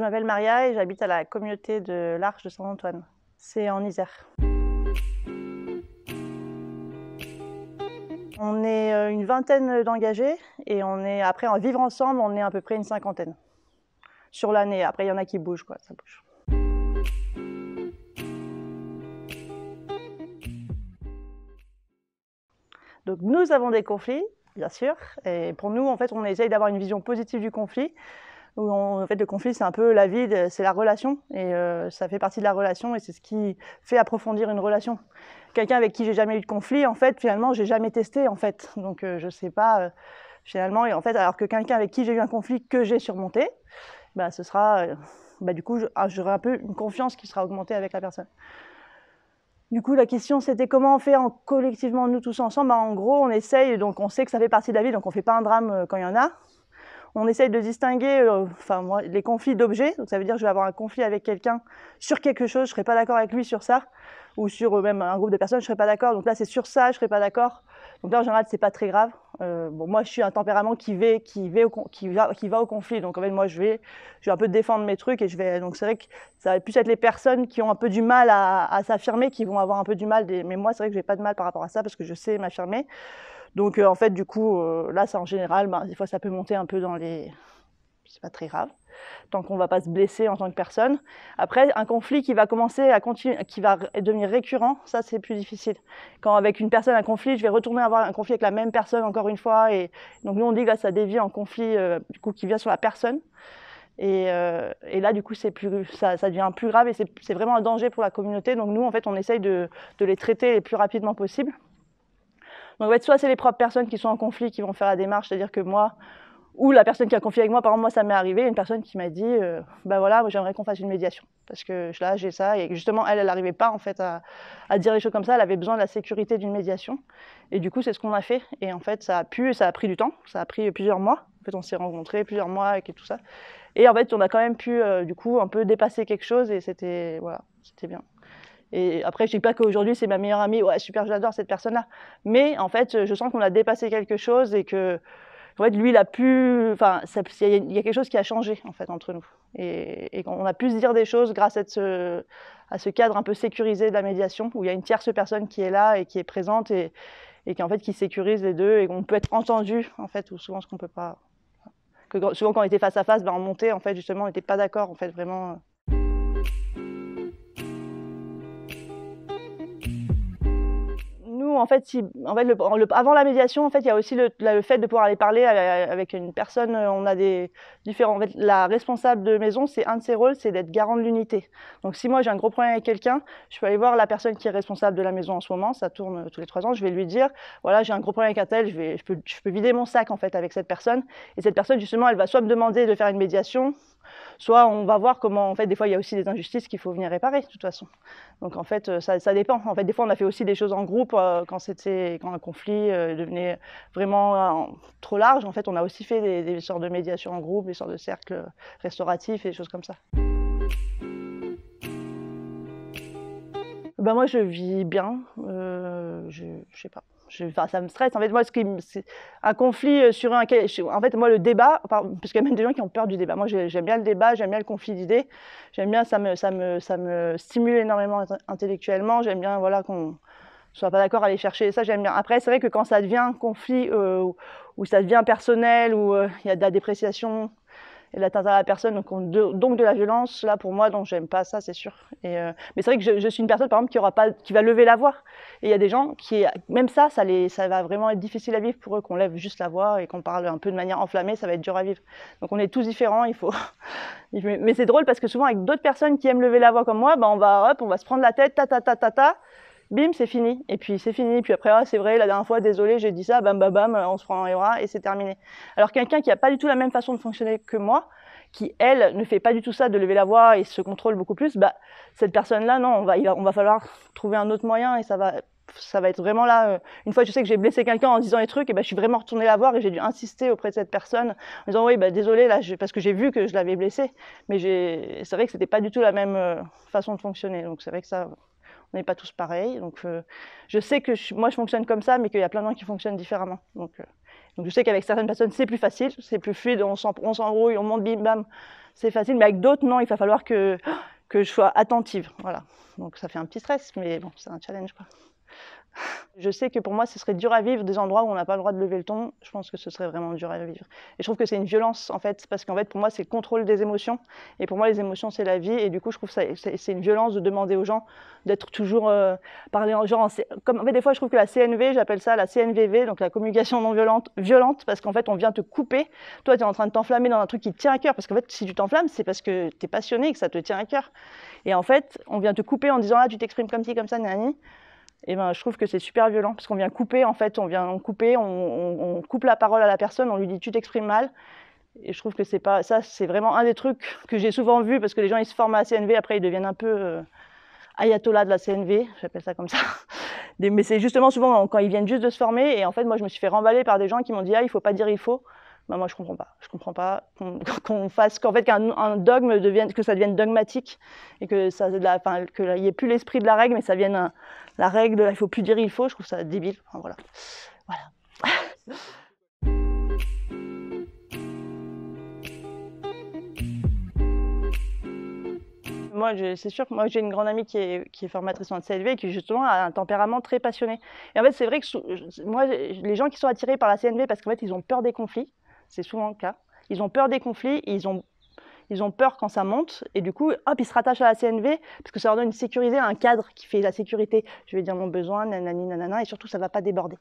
je m'appelle Maria et j'habite à la communauté de l'Arche de Saint-Antoine. C'est en Isère. On est euh, une vingtaine d'engagés et on est après en vivre ensemble, on est à peu près une cinquantaine sur l'année. Après, il y en a qui bougent, quoi, ça bouge. Donc nous avons des conflits, bien sûr, et pour nous, en fait, on essaye d'avoir une vision positive du conflit en fait le conflit c'est un peu la vie, euh, c'est la relation et euh, ça fait partie de la relation et c'est ce qui fait approfondir une relation. Quelqu'un avec qui j'ai jamais eu de conflit, en fait finalement j'ai jamais testé en fait, donc je euh, je sais pas finalement et en fait alors que quelqu'un avec qui j'ai eu un conflit que j'ai surmonté, bah ce sera bah, du coup ah, j'aurai un peu une confiance qui sera augmentée avec la personne. Du coup, la question, c'était comment on fait en collectivement, nous tous ensemble. Bah, en gros, on essaye, donc on sait que ça fait partie de la vie, donc on fait pas un drame quand il y en a on essaye de distinguer euh, enfin, moi, les conflits d'objets. Donc ça veut dire que je vais avoir un conflit avec quelqu'un sur quelque chose, je ne serai pas d'accord avec lui sur ça, ou sur euh, même un groupe de personnes, je ne serai pas d'accord. Donc là, c'est sur ça, je ne serai pas d'accord. Donc là, en général, ce n'est pas très grave. Euh, bon, moi, je suis un tempérament qui, va, qui va au conflit. Donc en fait, moi, je vais, je vais un peu défendre mes trucs. Et je vais, donc c'est vrai que ça va plus être les personnes qui ont un peu du mal à, s'affirmer, qui vont avoir un peu du mal. Des, mais moi, c'est vrai que je n'ai pas de mal par rapport à ça parce que je sais m'affirmer. Donc euh, en fait, du coup, euh, là, c'est en général, ben, des fois, ça peut monter un peu dans les... C'est pas très grave, tant qu'on va pas se blesser en tant que personne. Après, un conflit qui va commencer à continuer, qui va devenir récurrent, ça c'est plus difficile. Quand avec une personne un conflit, je vais retourner avoir un conflit avec la même personne encore une fois, et donc nous on dit que là ça dévie en conflit euh, du coup qui vient sur la personne. Et, et, là, du coup, plus, ça, devient plus grave et c'est vraiment un danger pour la communauté. Donc nous, en fait, on essaye de, de les traiter le plus rapidement possible. Donc, en fait, soit c'est les propres personnes qui sont en conflit qui vont faire la démarche, c'est-à-dire que moi, ou la personne qui a confié avec moi, par exemple, moi, ça m'est arrivé, une personne qui m'a dit, ben voilà, j'aimerais qu'on fasse une médiation, parce que là, j'ai ça, et justement, elle, elle n'arrivait pas, en fait, à, dire les choses comme ça, elle avait besoin de la sécurité d'une médiation, et du coup, c'est ce qu'on a fait, et en fait, ça a pu, ça a pris du temps, ça a pris plusieurs mois, en fait, on s'est rencontrés plusieurs mois, et tout ça, et en fait, on a quand même pu, euh, du coup, un peu dépasser quelque chose, et c'était, voilà, c'était bien. Et après, je dis pas qu'aujourd'hui c'est ma meilleure amie, ouais, super, j'adore cette personne-là. Mais en fait, je sens qu'on a dépassé quelque chose et que, en fait, lui, il a pu, enfin, il y, a quelque chose qui a changé en fait entre nous. Et, et on a pu se dire des choses grâce à ce, à ce cadre un peu sécurisé de la médiation où il y a une tierce personne qui est là et qui est présente et, qui en fait qui sécurise les deux et qu'on peut être entendu en fait, ou souvent ce qu'on peut pas. Que souvent quand on était face à face, ben, en en fait justement on n'était pas d'accord en fait vraiment en fait, si, en fait le, avant la médiation, en fait, il y a aussi le, fait de pouvoir aller parler euh, avec une personne. Euh, on a des différents. la responsable de maison, c'est un de ses rôles, c'est d'être garant de l'unité. Donc, si moi j'ai un gros problème avec quelqu'un, je peux aller voir la personne qui est responsable de la maison en ce moment. Ça tourne euh, tous les trois ans. Je vais lui dire, voilà, j'ai un gros problème avec un Je, je peux, je peux vider mon sac en fait avec cette personne. Et cette personne, justement, elle va soit me demander de faire une médiation, soit on va voir comment, en fait, des fois, il y a aussi des injustices qu'il faut venir réparer, de toute façon. Donc, en fait, euh, ça, dépend. En fait, des fois, on a fait aussi des choses en groupe euh, quand un conflit euh, devenait vraiment trop large. En fait, on a aussi fait des, sortes de médiation en groupe, des sortes de cercles restauratifs et des choses comme ça. Ben moi, je vis bien. je sais pas ça me stresse. En fait, moi, ce un conflit euh, sur un. En fait, moi, le débat, parce qu'il y a même des gens qui ont peur du débat. Moi, j'aime bien le débat, j'aime bien le conflit d'idées. J'aime bien, ça me, ça, me, ça me stimule énormément intellectuellement. J'aime bien, voilà, qu'on soit pas d'accord à aller chercher. Ça, j'aime bien. Après, c'est vrai que quand ça devient un conflit euh, ou ça devient personnel, ou euh, il y a de la dépréciation, et l'atteinte à la personne, donc, de, donc de la violence, là pour moi, donc j'aime pas ça, c'est sûr. Euh, mais c'est vrai que je, suis une personne, par exemple, qui, aura pas, qui va lever la voix. Et il y a des gens qui, même ça, ça, ça va vraiment être difficile à vivre pour eux, qu'on lève juste la voix et qu'on parle un peu de manière enflammée, ça va être dur à vivre. Donc on est tous différents, il faut. mais c'est drôle parce que souvent, avec d'autres personnes qui aiment lever la voix comme moi, ben, on, va, on va se prendre la tête, ta ta ta ta ta bim, c'est fini. Et puis c'est fini. puis après, ah, c'est vrai, la dernière fois, désolé, j'ai dit ça, bam, bam, bam, on se prend les bras et c'est terminé. Alors quelqu'un qui n'a pas du tout la même façon de fonctionner que moi, qui elle ne fait pas du tout ça, de lever la voix et se contrôle beaucoup plus, bah, cette personne-là, non, on va, on va falloir trouver un autre moyen et ça va, ça va être vraiment là. Euh. une fois, je sais que j'ai blessé quelqu'un en disant les trucs, et bah, je suis vraiment retournée la voir et j'ai dû insister auprès de cette personne en disant oui, bah, désolé, là, parce que j'ai vu que je l'avais blessé, mais c'est vrai que ce n'était pas du tout la même euh, façon de fonctionner. Donc c'est vrai que ça on n'est pas tous pareils. Donc, euh, je sais que moi, je fonctionne comme ça, mais qu'il y a plein de gens qui fonctionnent différemment. Donc, euh, je sais qu'avec certaines personnes, c'est plus facile, c'est plus fluide, on s'enrouille, on, monte, bim, bam, c'est facile. Mais avec d'autres, non, il va falloir que, que je sois attentive. Voilà. Donc, ça fait un petit stress, mais bon, c'est un challenge, quoi. Je sais que pour moi, ce serait dur à vivre des endroits où on n'a pas le droit de lever le ton. Je pense que ce serait vraiment dur à vivre. Et je trouve que c'est une violence, en fait, parce qu'en fait, pour moi, c'est le contrôle des émotions. Et pour moi, les émotions, c'est la vie. Et du coup, je trouve que c'est une violence de demander aux gens d'être toujours euh, parler en genre. comme, des fois, je trouve que la CNV, j'appelle ça la CNVV, donc la communication non violente, violente, parce qu'en fait, on vient te couper. Toi, tu es en train de t'enflammer dans un truc qui te tient à cœur. Parce qu'en fait, si tu t'enflammes, c'est parce que tu es passionné et que ça te tient à cœur. Et en fait, on vient te couper en disant, ah, tu t'exprimes comme ci, comme ça, nani et eh ben, je trouve que c'est super violent parce qu'on vient couper, en fait, on vient couper, on, coupe la parole à la personne, on lui dit tu t'exprimes mal. Et je trouve que c'est ça, c'est vraiment un des trucs que j'ai souvent vu parce que les gens ils se forment à la CNV, après ils deviennent un peu euh, ayatollah de la CNV, j'appelle ça comme ça. Mais c'est justement souvent quand ils viennent juste de se former et en fait moi je me suis fait remballer par des gens qui m'ont dit ah il faut pas dire il faut. Bah, moi je comprends pas. Je comprends pas qu'on fasse qu'en fait qu'un dogme devienne que ça devienne dogmatique et que ça la, fin, que y ait plus l'esprit de la règle mais ça vienne euh, la règle il faut plus dire il faut, je trouve ça débile. Enfin, voilà. Voilà. moi, c'est sûr que moi, j'ai une grande amie qui est, qui est formatrice en CNV et qui, justement, a un tempérament très passionné. Et en fait, c'est vrai que moi, les gens qui sont attirés par la CNV parce qu'en fait, ils ont peur des conflits, c'est souvent le cas. Ils ont peur des conflits, ils ont, ils ont peur quand ça monte, et du coup, hop, ils se rattachent à la CNV, parce que ça leur donne une sécurité, un cadre qui fait la sécurité. Je vais dire mon besoin, nanani, nanana, et surtout, ça ne va pas déborder.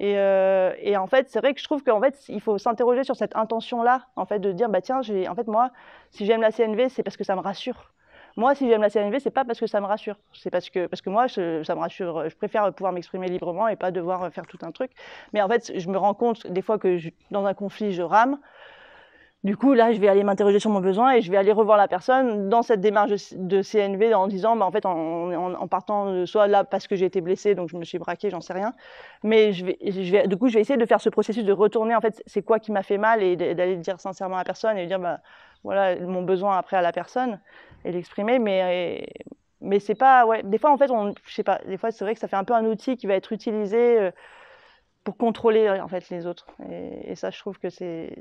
Euh, et, en fait, c'est vrai que je trouve qu'en fait, il faut s'interroger sur cette intention-là, en fait, de dire, bah tiens, en fait, moi, si j'aime la CNV, c'est parce que ça me rassure. Moi, si j'aime la CNV, c'est pas parce que ça me rassure. C'est parce que, parce que moi, ça me rassure. Je préfère pouvoir m'exprimer librement et pas devoir faire tout un truc. Mais en fait, je me rends compte des fois que dans un conflit, je rame. Du coup, là, je vais aller m'interroger sur mon besoin et je vais aller revoir la personne dans cette démarche de CNV en disant, bah, en fait, en, en, partant euh, soit là parce que j'ai été blessée, donc je me suis braquée, j'en sais rien, mais je vais, je vais, du coup, je vais essayer de faire ce processus de retourner, en fait, c'est quoi qui m'a fait mal et d'aller dire sincèrement à la personne et dire, bah, voilà, mon besoin après à la personne et l'exprimer, mais mais c'est pas, ouais, des fois, en fait, on, je sais pas, des fois, c'est vrai que ça fait un peu un outil qui va être utilisé. Euh, pour contrôler en fait les autres et, et ça je trouve que c'est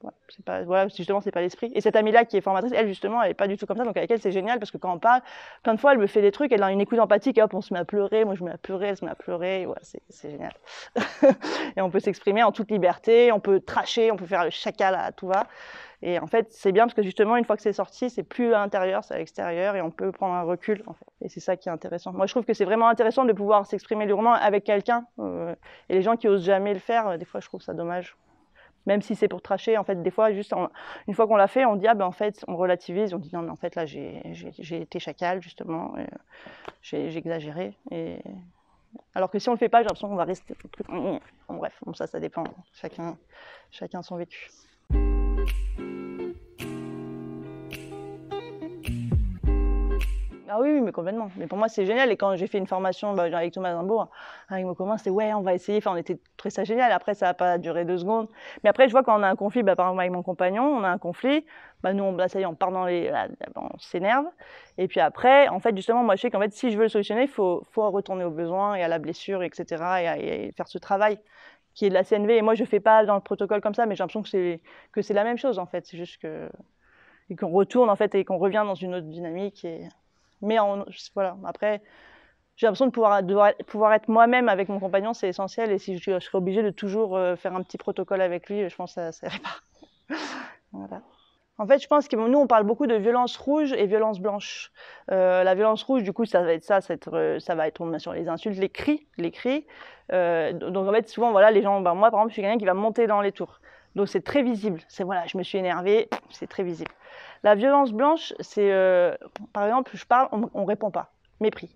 voilà, c'est pas, justement, c'est pas l'esprit. Et cette amie-là qui est formatrice, elle, justement, elle est pas du tout comme ça. Donc, avec elle, c'est génial parce que quand on parle, plein de fois, elle me fait des trucs, elle a une écoute empathique, et hop, on se met à pleurer, moi je me mets à pleurer, elle se met à pleurer. Voilà, c'est, génial. et on peut s'exprimer en toute liberté, on peut tracher, on peut faire le chacal à tout va. Et en fait, c'est bien parce que justement, une fois que c'est sorti, c'est plus à l'intérieur, c'est à l'extérieur et on peut prendre un recul. Et c'est ça qui est intéressant. Moi, je trouve que c'est vraiment intéressant de pouvoir s'exprimer lourdement avec quelqu'un. Euh, et les gens qui osent jamais le faire, euh, des fois, je trouve ça dommage même si c'est pour tracher. En fait, des fois, juste une fois qu'on l'a fait, on dit, ah, ben, en fait, on relativise, on dit, non, mais en fait, là, j'ai été chacal, justement, euh, j'ai exagéré. Et... Alors que si on le fait pas, j'ai l'impression qu'on va rester. bref, ça, ça dépend. Chacun, chacun son vécu. Ah oui, mais complètement. Mais pour moi, c'est génial. Et quand j'ai fait une formation bah, avec Thomas Zimbourg, hein, avec mon commun, c'est ouais, on va essayer. Enfin, on était très ça génial. Après, ça n'a pas duré deux secondes. Mais après, je vois quand on a un conflit, bah, par exemple, avec mon compagnon, on a un conflit. Bah, nous, on, bah, ça y est, on part dans les. Bah, on s'énerve. Et puis après, en fait, justement, moi, je sais qu'en fait, si je veux le solutionner, il faut, faut retourner aux besoins et à la blessure, etc. et, faire ce travail qui est de la CNV. Et moi, je ne fais pas dans le protocole comme ça, mais j'ai l'impression que c'est, que c'est la même chose, en fait. C'est juste que, et qu'on retourne, en fait, et qu'on revient dans une autre dynamique. Et... Mais en, voilà, après, j'ai l'impression de pouvoir, pouvoir être moi-même avec mon compagnon, c'est essentiel. Et si je, serais obligée de toujours euh, faire un petit protocole avec lui, je pense que ça ne serait pas. voilà. En fait, je pense que nous, on parle beaucoup de violence rouge et violence blanche. Euh, la violence rouge, du coup, ça va être ça, euh, ça va être, sur les insultes, les cris, les cris. donc en fait, souvent, voilà, les gens, ben, moi, par exemple, je suis quelqu'un qui va monter dans les tours. Donc c'est très visible. C'est voilà, je me suis énervée, c'est très visible. La violence blanche, c'est euh, par exemple, je parle, on, ne répond pas, mépris.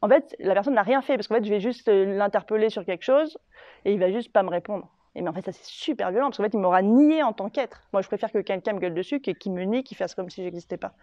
En fait, la personne n'a rien fait parce qu'en fait, je vais juste euh, l'interpeller sur quelque chose et il va juste pas me répondre. Et mais en fait, ça c'est super violent parce qu'en fait, il m'aura nié en tant qu'être. Moi, je préfère que quelqu'un me gueule dessus qu'il qui me nie, qu'il fasse comme si j'existais pas.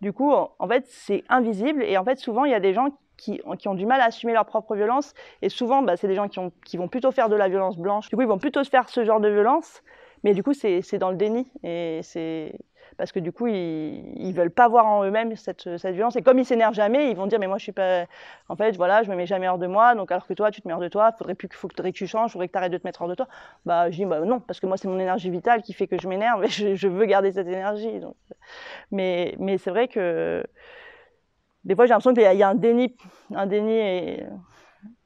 Du coup, en fait, c'est invisible. Et en fait, souvent, il y a des gens qui, ont du mal à assumer leur propre violence. Et souvent, bah, c'est des gens qui, qui, vont plutôt faire de la violence blanche. Du coup, ils vont plutôt se faire ce genre de violence. Mais du coup, c'est dans le déni. Et c'est parce que du coup, ils ne veulent pas voir en eux-mêmes cette, violence. Et comme ils s'énervent jamais, ils vont dire, mais moi, je suis pas, en fait, voilà, je me mets jamais hors de moi, donc alors que toi, tu te mets hors de toi, faudrait plus, faudrait que tu changes, il faudrait que tu arrêtes de te mettre hors de toi. Bah, je dis, bah, non, parce que moi, c'est mon énergie vitale qui fait que je m'énerve et je, veux garder cette énergie. Mais, mais c'est vrai que des fois, j'ai l'impression qu'il y, a un déni, un déni euh,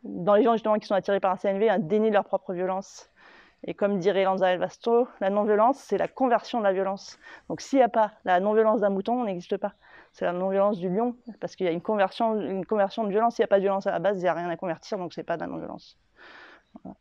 dans les gens justement qui sont attirés par un CNV, un déni de leur propre violence. Et comme dirait Lanza El Vasto, la non-violence, c'est la conversion de la violence. Donc s'il n'y a pas la non-violence d'un mouton, on n'existe pas. C'est la non-violence du lion, parce qu'il y a une conversion, une conversion de violence. S'il n'y a pas de violence à la base, il n'y a rien à convertir, donc ce n'est pas de la non-violence. Voilà.